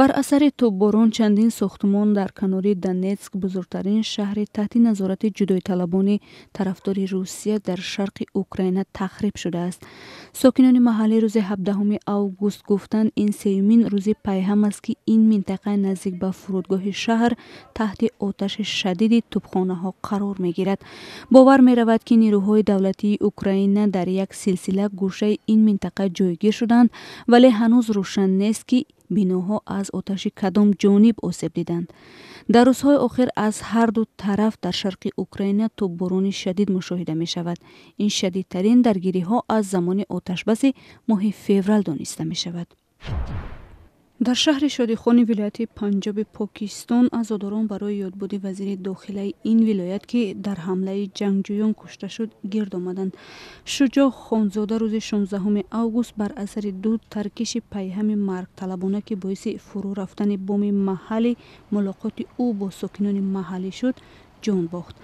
бар асари тӯббурон чандин сохтмон дар канори донецк бузургтарин шаҳри таҳти назорати ҷудоиталабони тарафдори русия дар шарқи украина тахриб шудааст сокинони маҳаллӣ рӯзи 17 август гуфтанд ин сеюмин рӯзи пайҳам аст ки ин минтақа наздик ба фурудгоҳи шаҳр таҳти оташи шадиди тӯбхонаҳо қарор мегирад бовар меравад ки нирӯҳои давлатии украина дар як силсила гӯшаи ин минтақа ҷойгир шуданд вале ҳанӯз рӯшан нест ки биноҳо аз оташи кадом ҷониб осеб диданд дар рӯзҳои охир аз ҳар ду тараф дар шарқи украина тӯббурони шадид мушоҳида мешавад ин шадидтарин даргириҳо аз замони оташбаси моҳи феврал дониста мешавад дар шаҳри шодихони вилояти панҷоби покистон азодорон барои ёдбуди вазири дохилаи ин вилоят ки дар ҳамлаи ҷангҷӯён кушта шуд гирд омаданд шуҷоъ хонзода рӯзи 16 август бар асари ду таркиши пайҳами маргталабона ки боиси фурӯ рафтани боми маҳалли мулоқоти ӯ бо сокинони маҳаллӣ шуд ҷон бохт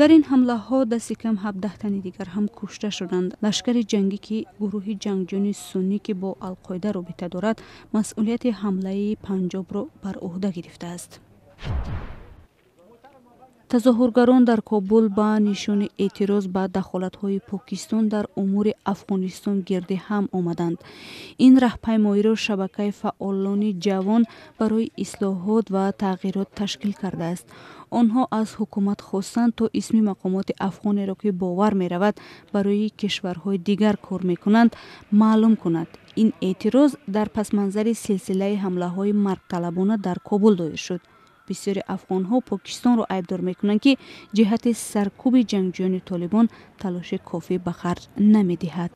дар ин ҳамлаҳо дасти кам ҳабдаҳ тани дигар ҳам кушта шуданд лашкари ҷангӣ ки гурӯҳи ҷангҷӯни суннӣ ки бо алқоида робита дорад масъулияти ҳамлаи панҷобро бар уҳда гирифтааст тазоҳургарон дар кобул ба нишони эътироз ба дахолатҳои покистон дар умури афғонистон гирди ҳам омаданд ин раҳпаймоиро шабакаи фаъолони ҷавон барои ислоҳот ва тағйирот ташкил кардааст онҳо аз ҳукумат хостанд то исми мақомоти афғонеро ки бовар меравад барои кишварҳои дигар кор мекунанд маълум кунад ин эътироз дар пасманзари силсилаи ҳамлаҳои маргталабона дар кобул доир шуд бисёри афғонҳо покистонро айбдор мекунанд ки ҷиҳати саркуби ҷангҷӯёни толибон талоши кофӣ ба харҷ намедиҳад